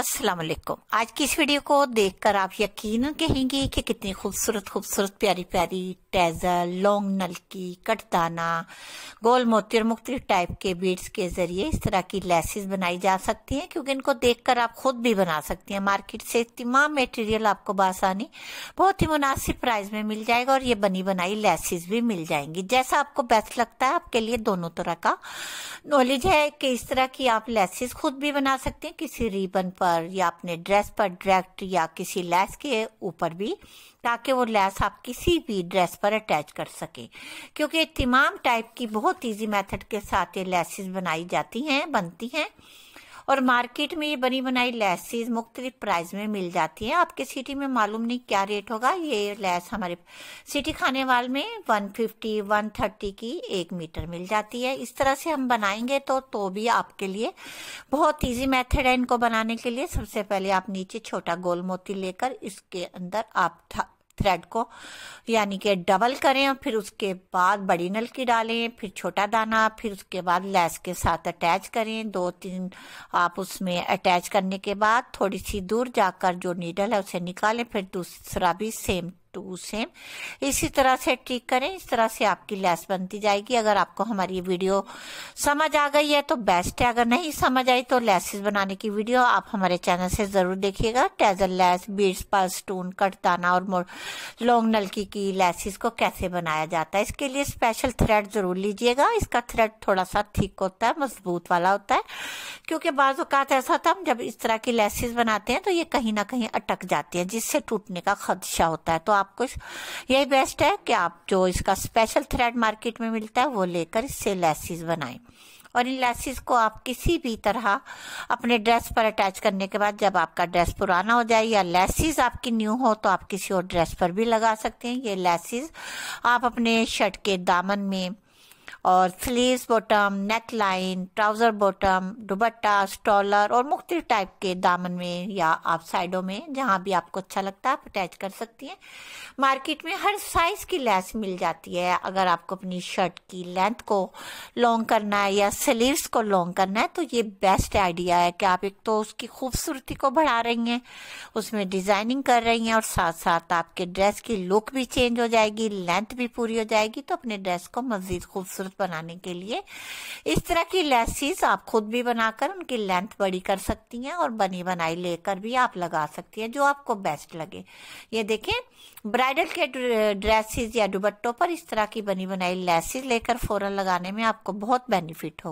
अस्सलाम आज की इस वीडियो को देखकर आप यकीन कहेंगे कि कितनी खूबसूरत खूबसूरत प्यारी प्यारी टेजल लॉन्ग नलकी कटदाना गोल मोती और मुख्तलिफ टाइप के बीड्स के जरिए इस तरह की लेसेस बनाई जा सकती हैं क्योंकि इनको देखकर आप खुद भी बना सकती हैं मार्केट से तमाम मटेरियल आपको बासानी बहुत ही मुनासिब प्राइस में मिल जाएगा और ये बनी बनाई लेसेस भी मिल जाएंगी जैसा आपको बेस्ट लगता है आपके लिए दोनों तरह का नॉलेज है कि इस तरह की आप लेसेस खुद भी बना सकते हैं किसी रिबन पर पर या अपने ड्रेस पर डायरेक्ट या किसी लैस के ऊपर भी ताकि वो लैस आप किसी भी ड्रेस पर अटैच कर सकें क्योंकि तमाम टाइप की बहुत इजी मेथड के साथ ये लैसेस बनाई जाती हैं बनती हैं और मार्केट में ये बनी बनाई लैसेज मुख्त प्राइस में मिल जाती है आपके सिटी में मालूम नहीं क्या रेट होगा ये लैस हमारे सिटी खाने वाल में 150 130 की एक मीटर मिल जाती है इस तरह से हम बनाएंगे तो तो भी आपके लिए बहुत इजी मेथड है इनको बनाने के लिए सबसे पहले आप नीचे छोटा गोल मोती लेकर इसके अंदर आप थ्रेड को यानी कि डबल करें और फिर उसके बाद बड़ी नलकी डालें फिर छोटा दाना फिर उसके बाद लैस के साथ अटैच करें दो तीन आप उसमें अटैच करने के बाद थोड़ी सी दूर जाकर जो नीडल है उसे निकालें फिर दूसरा भी सेम टू सेम इसी तरह से ट्रिक करें इस तरह से आपकी लेस बनती जाएगी अगर आपको हमारी ये वीडियो समझ आ गई है तो बेस्ट है अगर नहीं समझ आई तो लेसेस बनाने की वीडियो आप हमारे चैनल से जरूर देखिएगा टेजल लेस बीड्स पर स्टोन कटदाना और लॉन्ग नलकी की लेसेस को कैसे बनाया जाता है इसके लिए स्पेशल थ्रेड जरूर लीजिएगा इसका थ्रेड थोड़ा सा थिक होता है मजबूत वाला होता है क्योंकि बाजूकात ऐसा था हम जब इस तरह की लेसेस बनाते हैं तो ये कहीं ना कहीं अटक जाती है जिससे टूटने का खदशा होता है तो आप कुछ यही बेस्ट है कि आप जो इसका स्पेशल थ्रेड मार्केट में मिलता है वो लेकर इससे लेसिस बनाएं और इन लेसिस को आप किसी भी तरह अपने ड्रेस पर अटैच करने के बाद जब आपका ड्रेस पुराना हो जाए या लेसिस आपकी न्यू हो तो आप किसी और ड्रेस पर भी लगा सकते हैं ये लेसिस आप अपने शर्ट के दामन में और sleeves bottom neckline trouser bottom dupatta स्टॉलर और मुख्त टाइप के दामन में या आप साइडों में जहाँ भी आपको अच्छा लगता है आप अटैच कर सकती हैं मार्केट में हर साइज़ की लेस मिल जाती है अगर आपको अपनी शर्ट की लेंथ को लॉन्ग करना है या स्लीव्स को लॉन्ग करना है तो ये बेस्ट आइडिया है कि आप एक तो उसकी खूबसूरती को बढ़ा रही हैं उसमें डिज़ाइनिंग कर रही हैं और साथ साथ आपके ड्रेस की लुक भी चेंज हो जाएगी लेंथ भी पूरी हो जाएगी तो अपने ड्रेस को मज़ीद खूबसूरत खूबसूरत बनाने के लिए इस तरह की लेसिस आप खुद भी बनाकर उनकी लेंथ बड़ी कर सकती हैं और बनी बनाई लेकर भी आप लगा सकती हैं जो आपको बेस्ट लगे ये देखें ब्राइडल के ड्रेसेस या दुबट्टों पर इस तरह की बनी बनाई लेसिस लेकर फौरन लगाने में आपको बहुत बेनिफिट हो